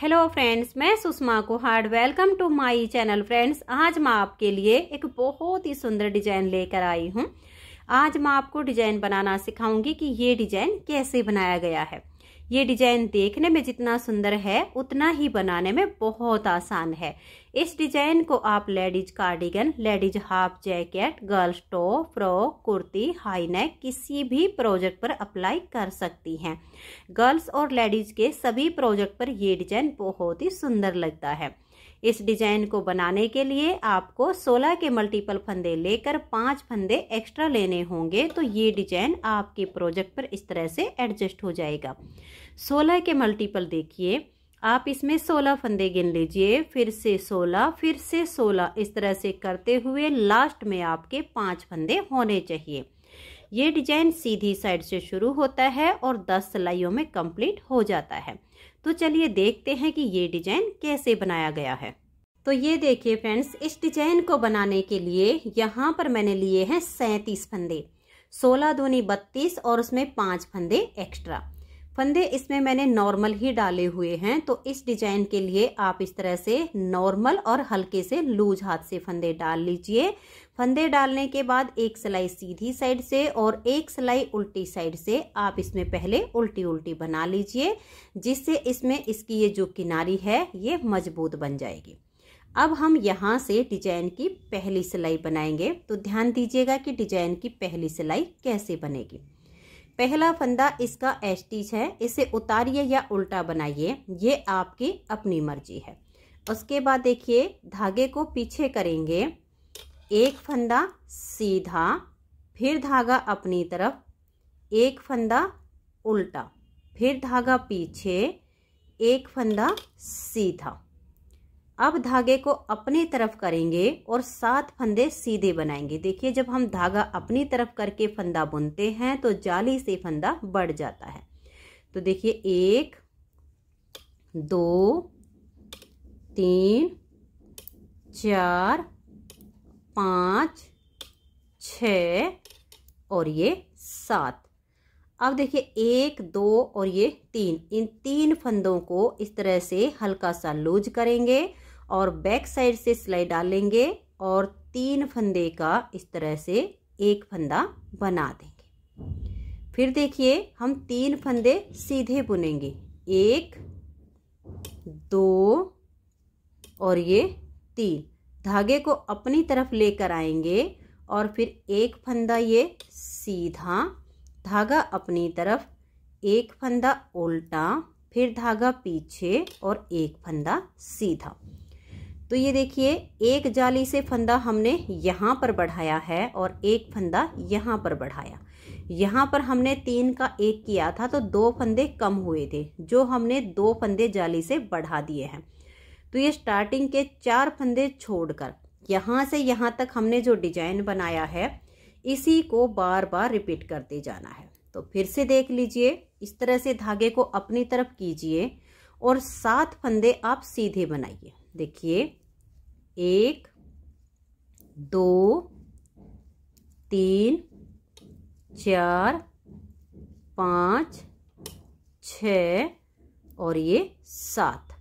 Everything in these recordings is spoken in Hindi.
हेलो फ्रेंड्स मैं Sushma Kuhad welcome to my channel friends आज मैं आपके लिए एक बहुत ही सुंदर डिजाइन लेकर आई हूं आज मैं आपको डिजाइन बनाना सिखाऊंगी कि ये डिजाइन कैसे बनाया गया है ये डिजाइन देखने में जितना सुंदर है उतना ही बनाने में बहुत आसान है इस डिजाइन को आप ladies cardigan ladies half jacket girls top frock kurti high neck किसी भी प्रोजेक्ट पर अप्लाई कर सकती हैं गर्ल्स और लेडीज के सभी प्रोजेक्ट पर ये डिजाइन बहुत ही सुंदर लगता है इस डिजाइन को बनाने के लिए आपको 16 के मल्टीपल फंदे लेकर पांच फंदे एक्स्ट्रा लेने होंगे तो ये डिजाइन आपके प्रोजेक्ट पर इस तरह से एडजस्ट हो जाएगा 16 के मल्टीपल देखिए आप इसमें सोलह फंदे गिन लीजिए फिर से सोलह फिर से सोलह इस तरह से करते हुए लास्ट में आपके पांच फंदे होने चाहिए ये डिजाइन सीधी साइड से शुरू होता है और दस सिलाइयों में कंप्लीट हो जाता है तो चलिए देखते हैं कि ये डिजाइन कैसे बनाया गया है तो ये देखिए फ्रेंड्स इस डिजाइन को बनाने के लिए यहाँ पर मैंने लिए हैं सैंतीस फंदे सोलह धोनी बत्तीस और उसमें पाँच फंदे एक्स्ट्रा फंदे इसमें मैंने नॉर्मल ही डाले हुए हैं तो इस डिजाइन के लिए आप इस तरह से नॉर्मल और हल्के से लूज हाथ से फंदे डाल लीजिए फंदे डालने के बाद एक सिलाई सीधी साइड से और एक सिलाई उल्टी साइड से आप इसमें पहले उल्टी उल्टी बना लीजिए जिससे इसमें इसकी ये जो किनारी है ये मजबूत बन जाएगी अब हम यहाँ से डिजाइन की पहली सिलाई बनाएंगे तो ध्यान दीजिएगा कि डिजाइन की पहली सिलाई कैसे बनेगी पहला फंदा इसका एस्टिच है इसे उतारिए या उल्टा बनाइए ये आपकी अपनी मर्जी है उसके बाद देखिए धागे को पीछे करेंगे एक फंदा सीधा फिर धागा अपनी तरफ एक फंदा उल्टा फिर धागा पीछे एक फंदा सीधा अब धागे को अपनी तरफ करेंगे और सात फंदे सीधे बनाएंगे देखिए जब हम धागा अपनी तरफ करके फंदा बुनते हैं तो जाली से फंदा बढ़ जाता है तो देखिए एक दो तीन चार पाँच छ और ये सात अब देखिए एक दो और ये तीन इन तीन फंदों को इस तरह से हल्का सा लूज करेंगे और बैक साइड से सिलाई डालेंगे और तीन फंदे का इस तरह से एक फंदा बना देंगे फिर देखिए हम तीन फंदे सीधे बुनेंगे एक दो और ये तीन धागे को अपनी तरफ लेकर आएंगे और फिर एक फंदा ये सीधा धागा अपनी तरफ एक फंदा उल्टा फिर धागा पीछे और एक फंदा सीधा तो ये देखिए एक जाली से फंदा हमने यहाँ पर बढ़ाया है और एक फंदा यहाँ पर बढ़ाया यहाँ पर हमने तीन का एक किया था तो दो फंदे कम हुए थे जो हमने दो फंदे जाली से बढ़ा दिए हैं तो ये स्टार्टिंग के चार फंदे छोड़कर यहाँ से यहाँ तक हमने जो डिजाइन बनाया है इसी को बार बार रिपीट करते जाना है तो फिर से देख लीजिए इस तरह से धागे को अपनी तरफ कीजिए और सात फंदे आप सीधे बनाइए देखिए एक दो तीन चार पाँच छ और ये सात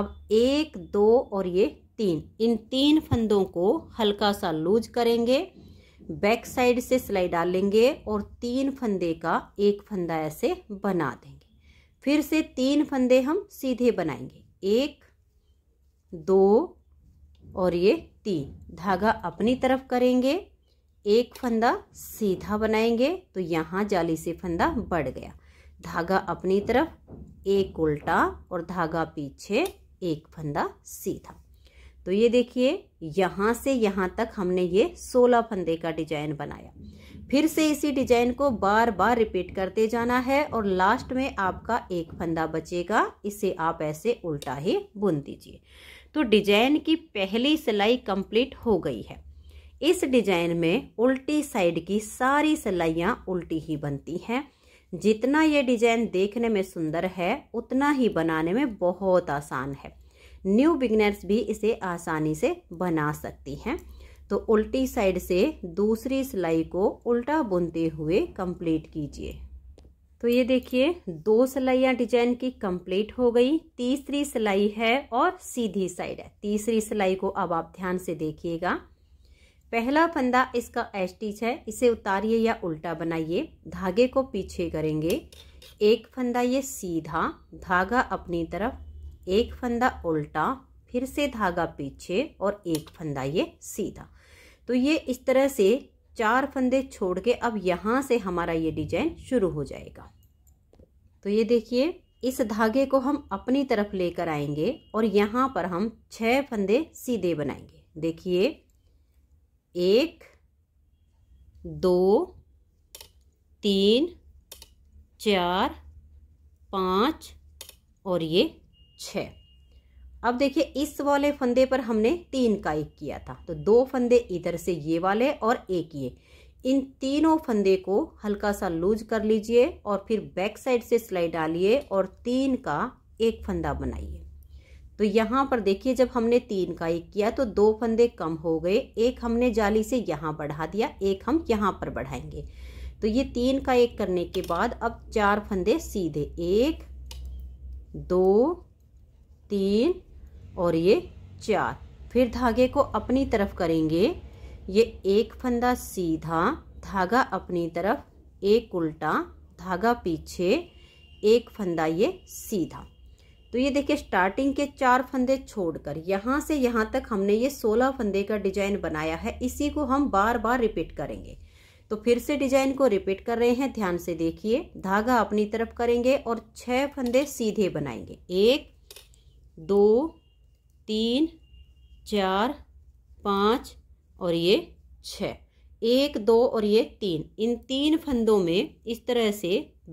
अब एक दो और ये तीन इन तीन फंदों को हल्का सा लूज करेंगे बैक साइड से सिलाई डालेंगे और तीन फंदे का एक फंदा ऐसे बना देंगे फिर से तीन फंदे हम सीधे बनाएंगे एक दो और ये तीन धागा अपनी तरफ करेंगे एक फंदा सीधा बनाएंगे तो यहाँ जाली से फंदा बढ़ गया धागा अपनी तरफ एक उल्टा और धागा पीछे एक फंदा सीधा तो ये देखिए यहाँ से यहाँ तक हमने ये सोलह फंदे का डिजाइन बनाया फिर से इसी डिजाइन को बार बार रिपीट करते जाना है और लास्ट में आपका एक फंदा बचेगा इसे आप ऐसे उल्टा ही बुन दीजिए तो डिजाइन की पहली सिलाई कंप्लीट हो गई है इस डिजाइन में उल्टी साइड की सारी सिलाइयाँ उल्टी ही बनती हैं जितना ये डिजाइन देखने में सुंदर है उतना ही बनाने में बहुत आसान है न्यू बिगनर्स भी इसे आसानी से बना सकती हैं तो उल्टी साइड से दूसरी सिलाई को उल्टा बुनते हुए कंप्लीट कीजिए तो ये देखिए दो सिलाइयाँ डिजाइन की कंप्लीट हो गई तीसरी सिलाई है और सीधी साइड है तीसरी सिलाई को अब आप ध्यान से देखिएगा पहला फंदा इसका एस्टिच है इसे उतारिए या उल्टा बनाइए धागे को पीछे करेंगे एक फंदा ये सीधा धागा अपनी तरफ एक फंदा उल्टा फिर से धागा पीछे और एक फंदा ये सीधा तो ये इस तरह से चार फंदे छोड़ के अब यहाँ से हमारा ये डिजाइन शुरू हो जाएगा तो ये देखिए इस धागे को हम अपनी तरफ लेकर आएंगे और यहाँ पर हम छः फंदे सीधे बनाएंगे देखिए एक दो तीन चार पाँच और ये छः अब देखिए इस वाले फंदे पर हमने तीन का एक किया था तो दो फंदे इधर से ये वाले और एक ये इन तीनों फंदे को हल्का सा लूज कर लीजिए और फिर बैक साइड से सिलाई डालिए और तीन का एक फंदा बनाइए तो यहाँ पर देखिए जब हमने तीन का एक किया तो दो फंदे कम हो गए एक हमने जाली से यहाँ बढ़ा दिया एक हम यहाँ पर बढ़ाएंगे तो ये तीन का एक करने के बाद अब चार फंदे सीधे एक दो तीन और ये चार फिर धागे को अपनी तरफ करेंगे ये एक फंदा सीधा धागा अपनी तरफ एक उल्टा धागा पीछे एक फंदा ये सीधा तो ये देखिए स्टार्टिंग के चार फंदे छोड़कर यहाँ से यहाँ तक हमने ये सोलह फंदे का डिजाइन बनाया है इसी को हम बार बार रिपीट करेंगे तो फिर से डिजाइन को रिपीट कर रहे हैं ध्यान से देखिए धागा अपनी तरफ करेंगे और छह फंदे सीधे बनाएंगे एक दो तीन चार पाँच और ये छः एक दो और ये तीन इन तीन फंदों में इस तरह से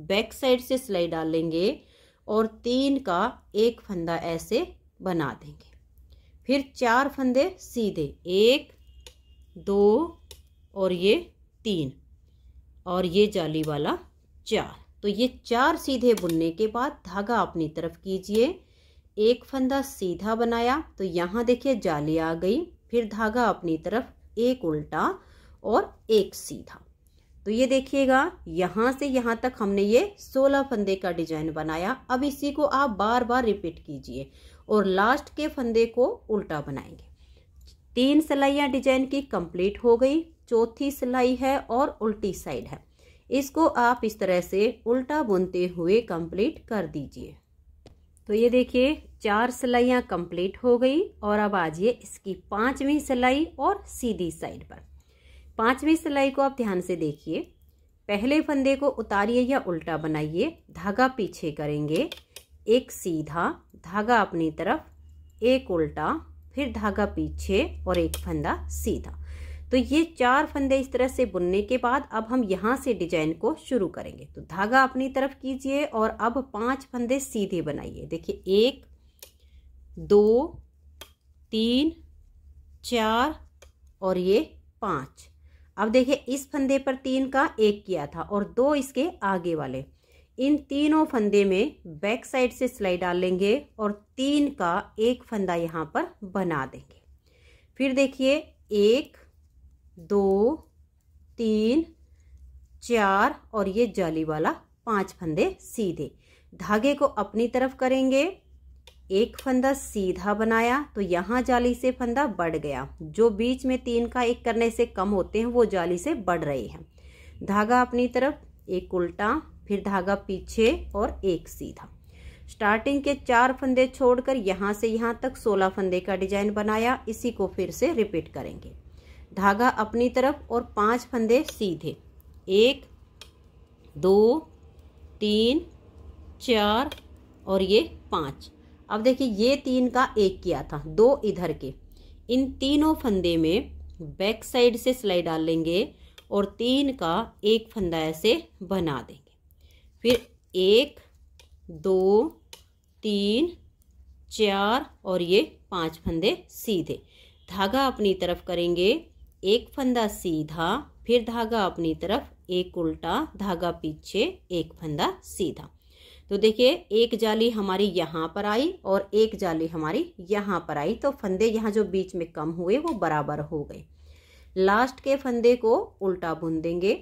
बैक साइड से सिलाई डालेंगे और तीन का एक फंदा ऐसे बना देंगे फिर चार फंदे सीधे एक दो और ये तीन और ये जाली वाला चार तो ये चार सीधे बुनने के बाद धागा अपनी तरफ कीजिए एक फंदा सीधा बनाया तो यहाँ देखिए जाली आ गई फिर धागा अपनी तरफ एक उल्टा और एक सीधा तो ये देखिएगा यहाँ से यहाँ तक हमने ये सोलह फंदे का डिजाइन बनाया अब इसी को आप बार बार रिपीट कीजिए और लास्ट के फंदे को उल्टा बनाएंगे तीन सिलाइयाँ डिजाइन की कंप्लीट हो गई चौथी सिलाई है और उल्टी साइड है इसको आप इस तरह से उल्टा बुनते हुए कंप्लीट कर दीजिए तो ये देखिए चार सिलाइयाँ कंप्लीट हो गई और अब आज ये इसकी पांचवी सिलाई और सीधी साइड पर पांचवी सिलाई को आप ध्यान से देखिए पहले फंदे को उतारिए या उल्टा बनाइए धागा पीछे करेंगे एक सीधा धागा अपनी तरफ एक उल्टा फिर धागा पीछे और एक फंदा सीधा तो ये चार फंदे इस तरह से बुनने के बाद अब हम यहाँ से डिजाइन को शुरू करेंगे तो धागा अपनी तरफ कीजिए और अब पांच फंदे सीधे बनाइए देखिए एक दो तीन चार और ये पांच अब देखिए इस फंदे पर तीन का एक किया था और दो इसके आगे वाले इन तीनों फंदे में बैक साइड से सिलाई डालेंगे और तीन का एक फंदा यहाँ पर बना देंगे फिर देखिए एक दो तीन चार और ये जाली वाला पांच फंदे सीधे धागे को अपनी तरफ करेंगे एक फंदा सीधा बनाया तो यहाँ जाली से फंदा बढ़ गया जो बीच में तीन का एक करने से कम होते हैं वो जाली से बढ़ रहे हैं धागा अपनी तरफ एक उल्टा फिर धागा पीछे और एक सीधा स्टार्टिंग के चार फंदे छोड़कर यहाँ से यहाँ तक सोलह फंदे का डिजाइन बनाया इसी को फिर से रिपीट करेंगे धागा अपनी तरफ और पांच फंदे सीधे एक दो तीन चार और ये पांच अब देखिए ये तीन का एक किया था दो इधर के इन तीनों फंदे में बैक साइड से सिलाई डाल लेंगे और तीन का एक फंदा ऐसे बना देंगे फिर एक दो तीन चार और ये पांच फंदे सीधे धागा अपनी तरफ करेंगे एक फंदा सीधा फिर धागा अपनी तरफ एक उल्टा धागा पीछे एक फंदा सीधा तो देखिए एक जाली हमारी यहाँ पर आई और एक जाली हमारी यहाँ पर आई तो फंदे यहाँ जो बीच में कम हुए वो बराबर हो गए लास्ट के फंदे को उल्टा बुन देंगे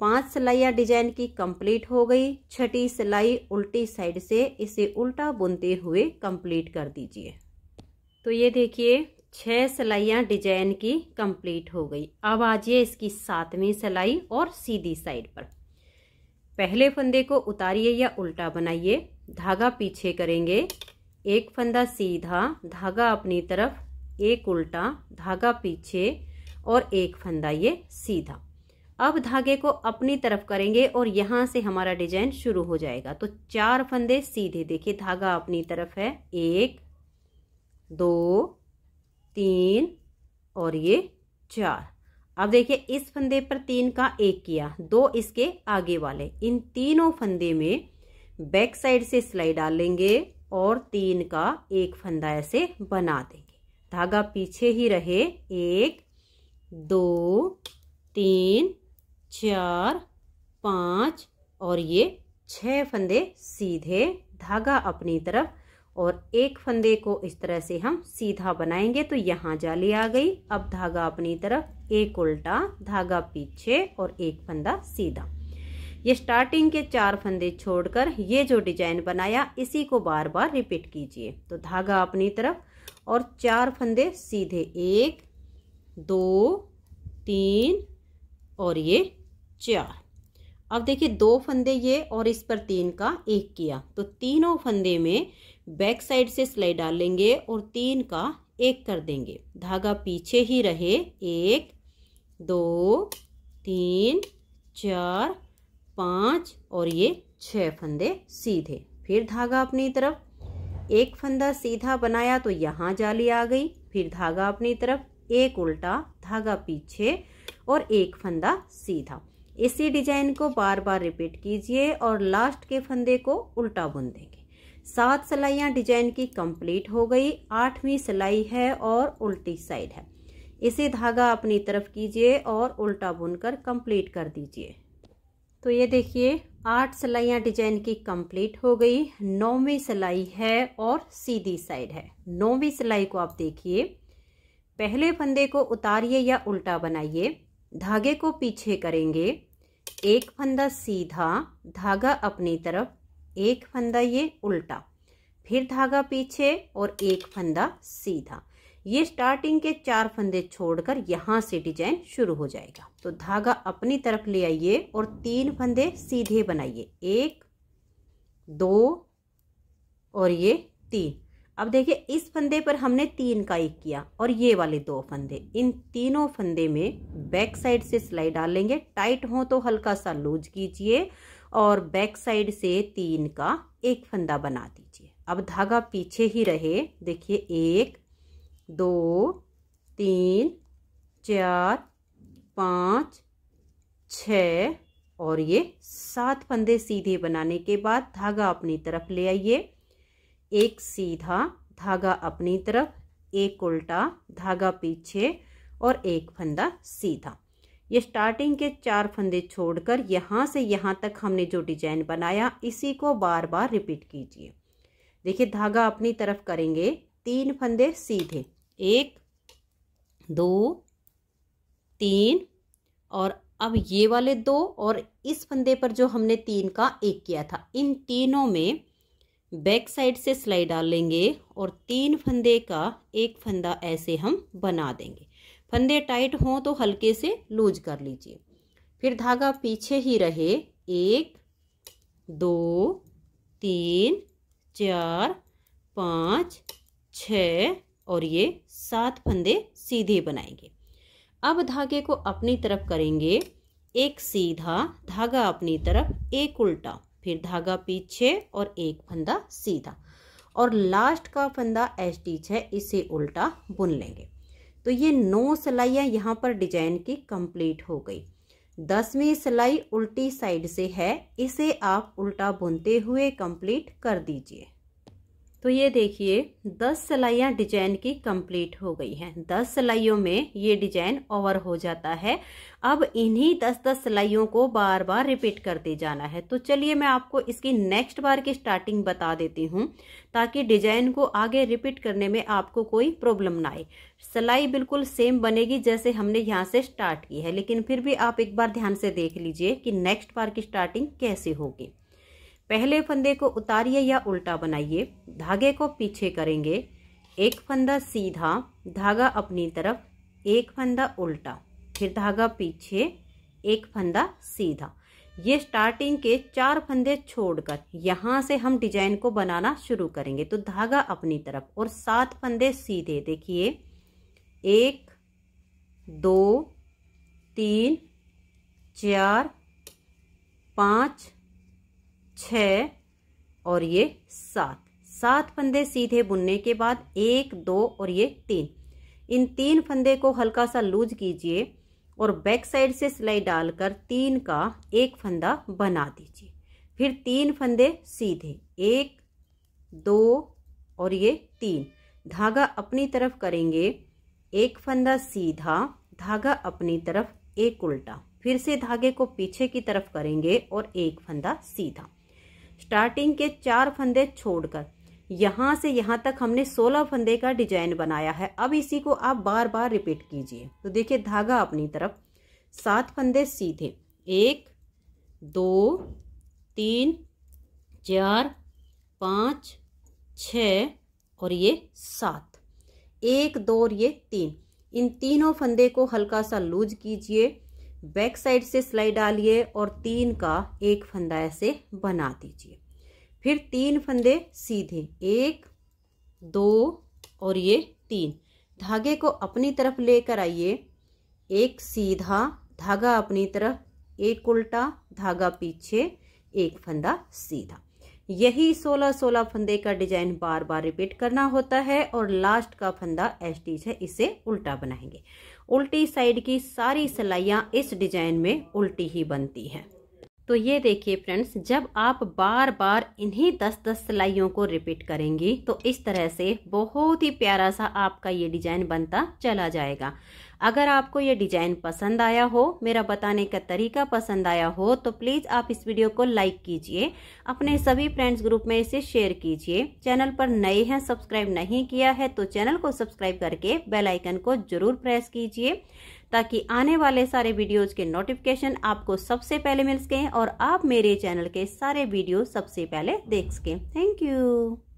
पांच सिलाइयाँ डिजाइन की कंप्लीट हो गई छठी सिलाई उल्टी साइड से इसे उल्टा बुनते हुए कंप्लीट कर दीजिए तो ये देखिए छह सिलाइयाँ डिजाइन की कंप्लीट हो गई अब आ जाइए इसकी सातवीं सिलाई और सीधी साइड पर पहले फंदे को उतारिए या उल्टा बनाइए धागा पीछे करेंगे एक फंदा सीधा धागा अपनी तरफ एक उल्टा धागा पीछे और एक फंदा ये सीधा अब धागे को अपनी तरफ करेंगे और यहाँ से हमारा डिजाइन शुरू हो जाएगा तो चार फंदे सीधे देखिए धागा अपनी तरफ है एक दो तीन और ये चार अब देखिए इस फंदे पर तीन का एक किया दो इसके आगे वाले इन तीनों फंदे में बैक साइड से सिलाई डालेंगे और तीन का एक फंदा ऐसे बना देंगे धागा पीछे ही रहे एक दो तीन चार पाँच और ये छह फंदे सीधे धागा अपनी तरफ और एक फंदे को इस तरह से हम सीधा बनाएंगे तो यहाँ जाली आ गई अब धागा अपनी तरफ एक उल्टा धागा पीछे और एक फंदा सीधा ये स्टार्टिंग के चार फंदे छोड़कर ये जो डिजाइन बनाया इसी को बार बार रिपीट कीजिए तो धागा अपनी तरफ और चार फंदे सीधे एक दो तीन और ये चार अब देखिए दो फंदे ये और इस पर तीन का एक किया तो तीनों फंदे में बैक साइड से सिलाई डालेंगे और तीन का एक कर देंगे धागा पीछे ही रहे एक दो तीन चार पाँच और ये छः फंदे सीधे फिर धागा अपनी तरफ एक फंदा सीधा बनाया तो यहाँ जाली आ गई फिर धागा अपनी तरफ एक उल्टा धागा पीछे और एक फंदा सीधा इसी डिजाइन को बार बार रिपीट कीजिए और लास्ट के फंदे को उल्टा बुन देंगे सात सिलाइयाँ डिजाइन की कंप्लीट हो गई आठवीं सिलाई है और उल्टी साइड है इसे धागा अपनी तरफ कीजिए और उल्टा बुनकर कंप्लीट कर दीजिए तो ये देखिए आठ सिलाइयाँ डिजाइन की कंप्लीट हो गई नौवीं सिलाई है और सीधी साइड है नौवीं सिलाई को आप देखिए पहले फंदे को उतारिए या उल्टा बनाइए धागे को पीछे करेंगे एक फंदा सीधा धागा अपनी तरफ एक फंदा ये उल्टा फिर धागा पीछे और एक फंदा सीधा ये स्टार्टिंग के चार फंदे छोड़कर यहाँ से डिजाइन शुरू हो जाएगा तो धागा अपनी तरफ ले आइए और तीन फंदे सीधे बनाइए एक दो और ये तीन अब देखिए इस फंदे पर हमने तीन का एक किया और ये वाले दो फंदे इन तीनों फंदे में बैक साइड से सिलाई डालेंगे टाइट हो तो हल्का सा लूज कीजिए और बैक साइड से तीन का एक फंदा बना दीजिए अब धागा पीछे ही रहे देखिए एक दो तीन चार पाँच छ और ये सात फंदे सीधे बनाने के बाद धागा अपनी तरफ ले आइए एक सीधा धागा अपनी तरफ एक उल्टा धागा पीछे और एक फंदा सीधा ये स्टार्टिंग के चार फंदे छोड़कर यहाँ से यहाँ तक हमने जो डिजाइन बनाया इसी को बार बार रिपीट कीजिए देखिए धागा अपनी तरफ करेंगे तीन फंदे सीधे एक दो तीन और अब ये वाले दो और इस फंदे पर जो हमने तीन का एक किया था इन तीनों में बैक साइड से सिलाई डालेंगे और तीन फंदे का एक फंदा ऐसे हम बना देंगे फंदे टाइट हों तो हल्के से लूज कर लीजिए फिर धागा पीछे ही रहे एक दो तीन चार पाँच छ और ये सात फंदे सीधे बनाएंगे अब धागे को अपनी तरफ करेंगे एक सीधा धागा अपनी तरफ एक उल्टा फिर धागा पीछे और एक फंदा सीधा और लास्ट का फंदा टीच है इसे उल्टा बुन लेंगे तो ये नौ सिलाइयाँ यहाँ पर डिजाइन की कंप्लीट हो गई दसवीं सिलाई उल्टी साइड से है इसे आप उल्टा बुनते हुए कंप्लीट कर दीजिए तो ये देखिए दस सिलाइयाँ डिजाइन की कंप्लीट हो गई हैं दस सिलाइयों में ये डिजाइन ओवर हो जाता है अब इन्हीं दस दस सिलाइयों को बार बार रिपीट करते जाना है तो चलिए मैं आपको इसकी नेक्स्ट बार की स्टार्टिंग बता देती हूँ ताकि डिजाइन को आगे रिपीट करने में आपको कोई प्रॉब्लम ना आए सिलाई बिल्कुल सेम बनेगी जैसे हमने यहाँ से स्टार्ट की है लेकिन फिर भी आप एक बार ध्यान से देख लीजिए कि नेक्स्ट बार की स्टार्टिंग कैसे होगी पहले फंदे को उतारिए या उल्टा बनाइए धागे को पीछे करेंगे एक फंदा सीधा धागा अपनी तरफ एक फंदा उल्टा फिर धागा पीछे एक फंदा सीधा ये स्टार्टिंग के चार फंदे छोड़कर यहाँ से हम डिजाइन को बनाना शुरू करेंगे तो धागा अपनी तरफ और सात फंदे सीधे देखिए एक दो तीन चार पाँच छ और ये सात सात फंदे सीधे बुनने के बाद एक दो और ये तीन इन तीन फंदे को हल्का सा लूज कीजिए और बैक साइड से सिलाई डालकर तीन का एक फंदा बना दीजिए फिर तीन फंदे सीधे एक दो और ये तीन धागा अपनी तरफ करेंगे एक फंदा सीधा धागा अपनी तरफ एक उल्टा फिर से धागे को पीछे की तरफ करेंगे और एक फंदा सीधा स्टार्टिंग के चार फंदे छोड़कर यहां से यहां तक हमने 16 फंदे का डिजाइन बनाया है अब इसी को आप बार बार रिपीट कीजिए तो देखिए धागा अपनी तरफ सात फंदे सीधे एक दो तीन चार पाँच छ और ये सात एक दो और ये तीन इन तीनों फंदे को हल्का सा लूज कीजिए बैक साइड से सिलाई डालिए और तीन का एक फंदा ऐसे बना दीजिए फिर तीन फंदे सीधे एक दो और ये तीन धागे को अपनी तरफ लेकर आइए एक सीधा धागा अपनी तरफ एक उल्टा धागा पीछे एक फंदा सीधा यही सोलह सोलह फंदे का डिजाइन बार बार रिपीट करना होता है और लास्ट का फंदा टीच है इसे उल्टा बनाएंगे उल्टी साइड की सारी सिलाइयाँ इस डिजाइन में उल्टी ही बनती हैं तो ये देखिए फ्रेंड्स जब आप बार बार इन्हीं दस दस सिलाइयों को रिपीट करेंगी तो इस तरह से बहुत ही प्यारा सा आपका ये डिजाइन बनता चला जाएगा अगर आपको ये डिजाइन पसंद आया हो मेरा बताने का तरीका पसंद आया हो तो प्लीज आप इस वीडियो को लाइक कीजिए अपने सभी फ्रेंड्स ग्रुप में इसे शेयर कीजिए चैनल पर नए हैं सब्सक्राइब नहीं किया है तो चैनल को सब्सक्राइब करके बेलाइकन को जरूर प्रेस कीजिए ताकि आने वाले सारे वीडियोज के नोटिफिकेशन आपको सबसे पहले मिल सकें और आप मेरे चैनल के सारे वीडियो सबसे पहले देख सकें थैंक यू